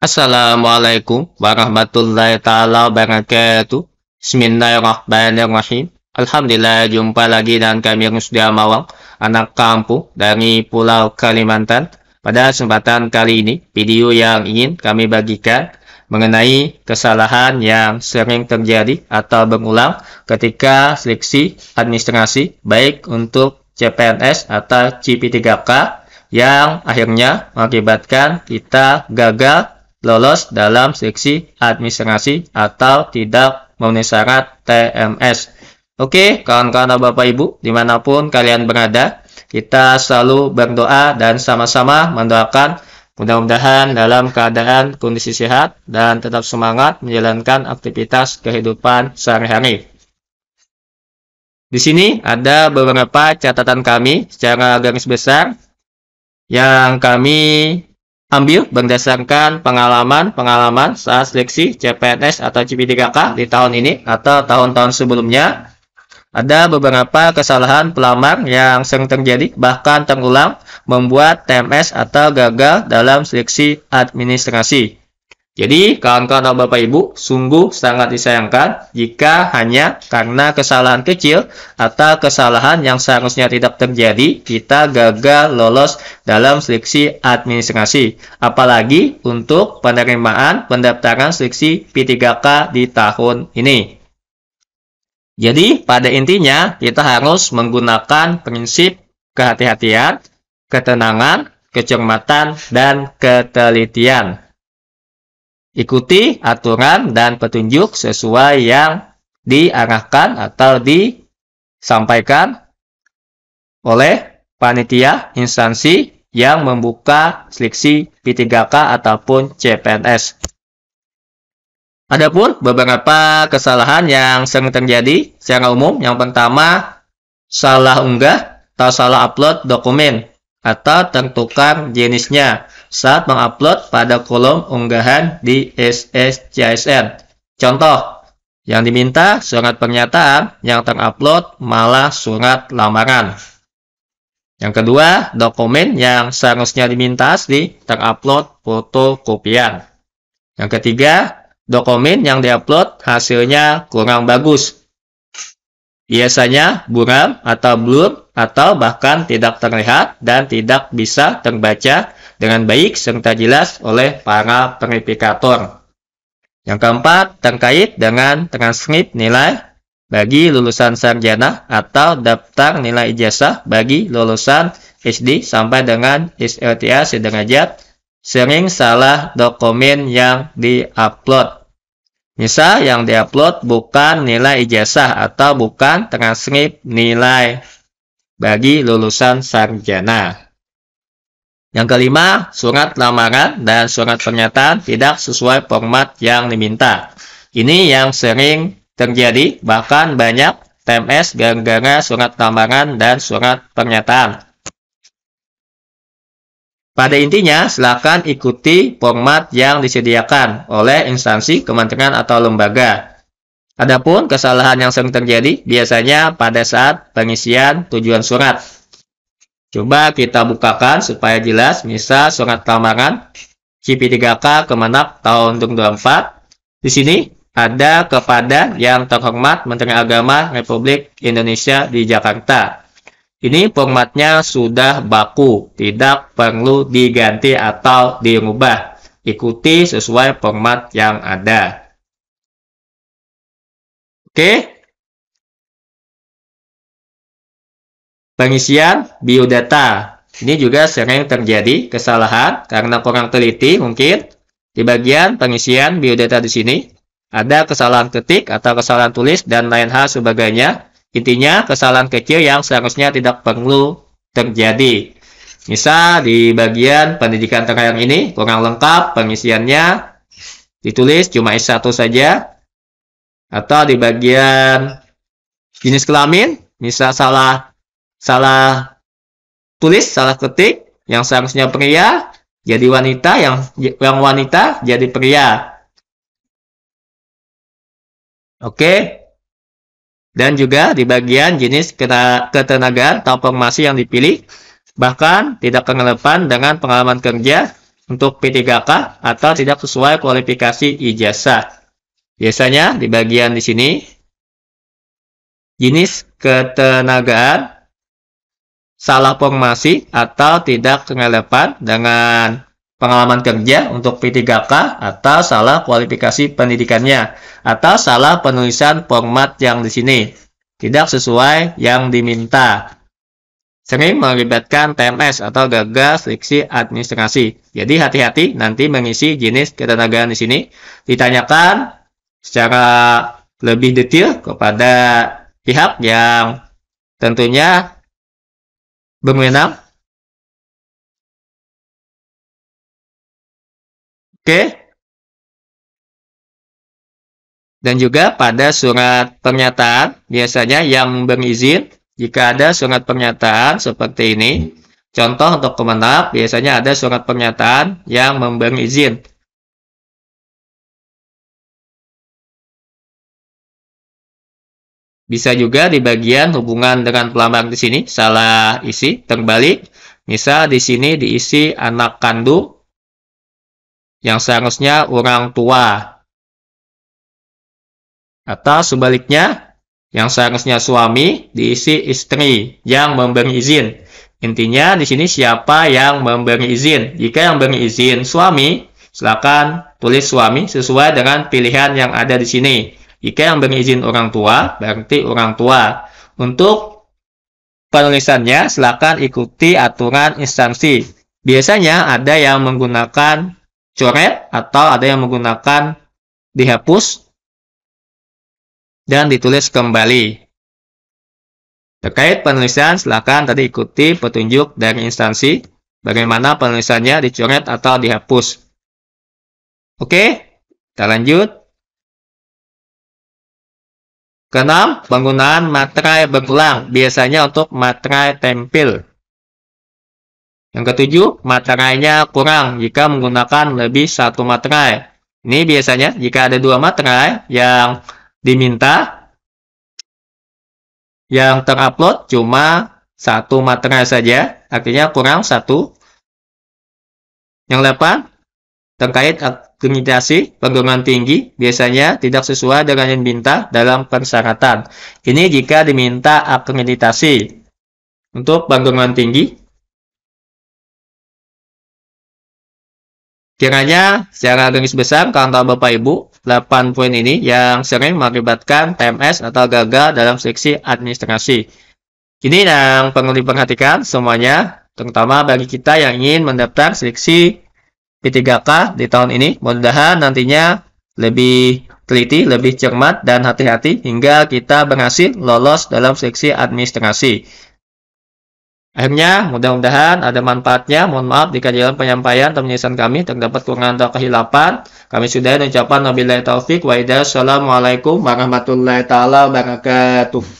Assalamualaikum warahmatullahi taala wabarakatuh. Bismillahirrahmanirrahim. Alhamdulillah jumpa lagi dan kami sudah Mawang, anak kampung dari Pulau Kalimantan. Pada kesempatan kali ini, video yang ingin kami bagikan mengenai kesalahan yang sering terjadi atau berulang ketika seleksi administrasi baik untuk CPNS atau CP3K yang akhirnya mengakibatkan kita gagal lolos dalam seksi administrasi atau tidak memenuhi syarat TMS. Oke, kawan-kawan Bapak Ibu, dimanapun kalian berada, kita selalu berdoa dan sama-sama mendoakan mudah-mudahan dalam keadaan kondisi sehat dan tetap semangat menjalankan aktivitas kehidupan sehari-hari. Di sini ada beberapa catatan kami secara garis besar yang kami ambil berdasarkan pengalaman-pengalaman saat seleksi CPNS atau CP3K di tahun ini atau tahun-tahun sebelumnya. Ada beberapa kesalahan pelamar yang sering terjadi, bahkan terulang, membuat TMS atau gagal dalam seleksi administrasi. Jadi, kawan-kawan Bapak Ibu, sungguh sangat disayangkan jika hanya karena kesalahan kecil atau kesalahan yang seharusnya tidak terjadi, kita gagal lolos dalam seleksi administrasi. Apalagi untuk penerimaan pendaftaran seleksi P3K di tahun ini. Jadi, pada intinya, kita harus menggunakan prinsip kehati-hatian, ketenangan, kecermatan, dan ketelitian. Ikuti aturan dan petunjuk sesuai yang diarahkan atau disampaikan oleh panitia instansi yang membuka seleksi P3K ataupun CPNS. Adapun beberapa kesalahan yang sering terjadi secara umum, yang pertama salah unggah atau salah upload dokumen atau tentukan jenisnya saat mengupload pada kolom unggahan di SSCSN. Contoh, yang diminta surat pernyataan yang terupload malah surat lamaran. Yang kedua, dokumen yang seharusnya diminta asli terupload foto kopian. Yang ketiga, dokumen yang diupload hasilnya kurang bagus. Biasanya buram atau blur atau bahkan tidak terlihat dan tidak bisa terbaca dengan baik serta jelas oleh para verifikator. Yang keempat, terkait dengan transkrip nilai bagi lulusan sarjana atau daftar nilai ijazah bagi lulusan SD sampai dengan SLTA sederajat sering salah dokumen yang diupload. Misal yang diupload bukan nilai ijazah atau bukan transkrip nilai bagi lulusan sarjana. Yang kelima, surat lamaran dan surat pernyataan tidak sesuai format yang diminta. Ini yang sering terjadi, bahkan banyak TMS gara-gara surat lamaran dan surat pernyataan. Pada intinya, silakan ikuti format yang disediakan oleh instansi, kementerian, atau lembaga. Adapun kesalahan yang sering terjadi biasanya pada saat pengisian tujuan surat. Coba kita bukakan supaya jelas, misal surat lamaran CP3K Kemenak tahun 2024. Di sini ada kepada yang terhormat Menteri Agama Republik Indonesia di Jakarta. Ini formatnya sudah baku, tidak perlu diganti atau diubah. Ikuti sesuai format yang ada. Oke? Pengisian biodata. Ini juga sering terjadi kesalahan karena kurang teliti mungkin. Di bagian pengisian biodata di sini, ada kesalahan ketik atau kesalahan tulis dan lain hal sebagainya. Intinya kesalahan kecil yang seharusnya tidak perlu terjadi. Misal di bagian pendidikan terakhir ini kurang lengkap pengisiannya ditulis cuma S1 saja atau di bagian jenis kelamin, bisa salah salah tulis, salah ketik yang seharusnya pria jadi wanita, yang yang wanita jadi pria. Oke. Dan juga di bagian jenis ketenagaan atau formasi yang dipilih bahkan tidak kengelepan dengan pengalaman kerja untuk P3K atau tidak sesuai kualifikasi ijazah. Biasanya di bagian di sini jenis ketenagaan salah formasi atau tidak relevan dengan pengalaman kerja untuk P3K atau salah kualifikasi pendidikannya atau salah penulisan format yang di sini tidak sesuai yang diminta sering melibatkan TMS atau gagal seleksi administrasi. Jadi hati-hati nanti mengisi jenis ketenagaan di sini. Ditanyakan secara lebih detail kepada pihak yang tentunya berwenang. Oke. Dan juga pada surat pernyataan, biasanya yang berizin, jika ada surat pernyataan seperti ini, contoh untuk pemenang biasanya ada surat pernyataan yang memberi izin Bisa juga di bagian hubungan dengan pelambang di sini salah isi, terbalik. Misal di sini diisi anak kandung yang seharusnya orang tua. Atau sebaliknya, yang seharusnya suami diisi istri yang memberi izin. Intinya di sini siapa yang memberi izin. Jika yang memberi izin suami, silakan tulis suami sesuai dengan pilihan yang ada di sini. Jika yang berizin orang tua, berarti orang tua. Untuk penulisannya, silakan ikuti aturan instansi. Biasanya ada yang menggunakan coret atau ada yang menggunakan dihapus dan ditulis kembali. Terkait penulisan, silakan tadi ikuti petunjuk dari instansi bagaimana penulisannya dicoret atau dihapus. Oke, kita lanjut. Keenam, penggunaan materai berulang, biasanya untuk materai tempil. Yang ketujuh, materainya kurang jika menggunakan lebih satu materai. Ini biasanya jika ada dua materai yang diminta, yang terupload cuma satu materai saja, artinya kurang satu. Yang delapan, terkait kriminalisasi perguruan tinggi biasanya tidak sesuai dengan yang diminta dalam persyaratan. Ini jika diminta akreditasi untuk perguruan tinggi. Kiranya secara garis besar kantor Bapak Ibu 8 poin ini yang sering mengakibatkan TMS atau gagal dalam seleksi administrasi. Ini yang perlu diperhatikan semuanya, terutama bagi kita yang ingin mendaftar seleksi P3K di tahun ini. Mudah-mudahan nantinya lebih teliti, lebih cermat, dan hati-hati hingga kita berhasil lolos dalam seleksi administrasi. Akhirnya, mudah-mudahan ada manfaatnya. Mohon maaf jika dalam penyampaian atau penyelesaian kami terdapat kekurangan atau kehilapan. Kami sudah ucapan wabillahi taufik wa Assalamualaikum warahmatullahi taala wabarakatuh.